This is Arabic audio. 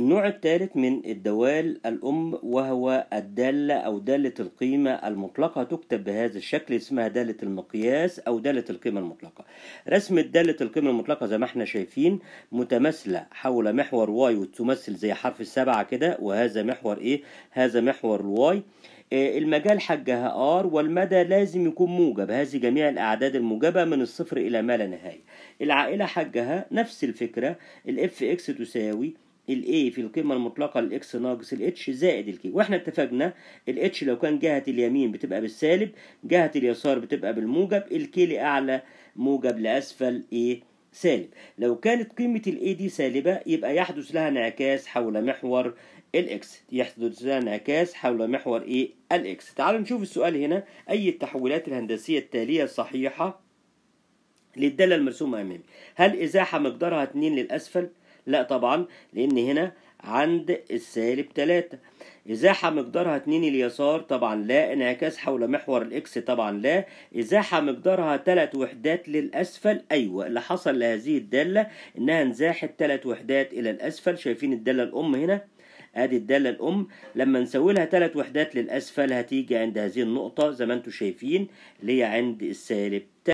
النوع الثالث من الدوال الأم وهو الدالة أو دالة القيمة المطلقة تكتب بهذا الشكل اسمها دالة المقياس أو دالة القيمة المطلقة رسمة دالة القيمة المطلقة زي ما احنا شايفين متماثلة حول محور واي وتمثل زي حرف السبعة كده وهذا محور ايه هذا محور الواي آه، المجال حجها ار والمدى لازم يكون موجب هذه جميع الاعداد الموجبه من الصفر الى ما لا نهايه العائله حجها نفس الفكره الاف اكس تساوي A في القيمة المطلقة X ناقص الاتش زائد الكي واحنا اتفقنا H لو كان جهة اليمين بتبقى بالسالب جهة اليسار بتبقى بالموجب K لأعلى موجب لأسفل ايه سالب لو كانت قيمة A دي سالبة يبقى يحدث لها انعكاس حول محور X يحدث لها انعكاس حول محور ايه X تعالوا نشوف السؤال هنا اي التحولات الهندسية التالية صحيحة للدالة المرسومة امامي هل ازاحة مقدارها 2 للاسفل لا طبعا لأن هنا عند السالب تلاتة إزاحة مقدارها اتنين اليسار طبعا لا انعكاس حول محور الإكس طبعا لا إزاحة مقدارها تلات وحدات للأسفل أيوة اللي حصل لهذه الدالة إنها انزاحت تلات وحدات إلى الأسفل شايفين الدالة الأم هنا ادي الداله الام لما نسوي لها 3 وحدات للاسفل هتيجي عند هذه النقطه زي ما انتم شايفين اللي هي عند السالب